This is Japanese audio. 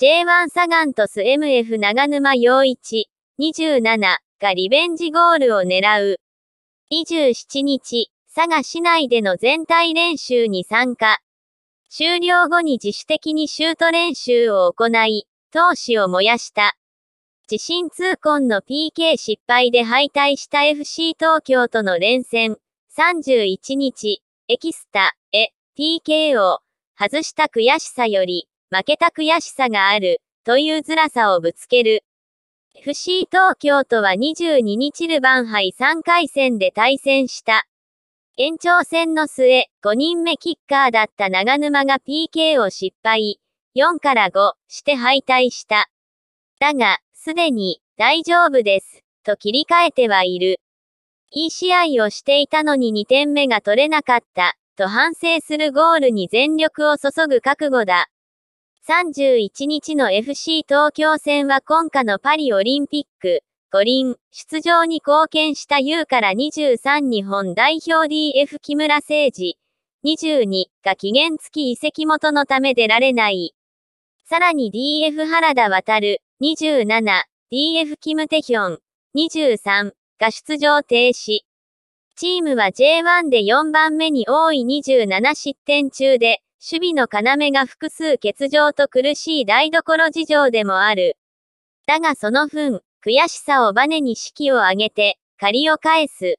J1 サガントス MF 長沼洋一、27がリベンジゴールを狙う。27日、佐賀市内での全体練習に参加。終了後に自主的にシュート練習を行い、闘志を燃やした。自身痛恨の PK 失敗で敗退した FC 東京との連戦、31日、エキスタ、へ PK を外した悔しさより、負けた悔しさがある、という辛さをぶつける。FC 東京とは22日ルヴァン杯3回戦で対戦した。延長戦の末、5人目キッカーだった長沼が PK を失敗、4から5して敗退した。だが、すでに、大丈夫です、と切り替えてはいる。いい試合をしていたのに2点目が取れなかった、と反省するゴールに全力を注ぐ覚悟だ。31日の FC 東京戦は今夏のパリオリンピック、五輪、出場に貢献した U から23日本代表 DF 木村誠二、22が期限付き移籍元のため出られない。さらに DF 原田渡る、27、DF キムテヒョン、23が出場停止。チームは J1 で4番目に多い27失点中で、守備の要が複数欠場と苦しい台所事情でもある。だがその分、悔しさをバネに士気を上げて、借りを返す。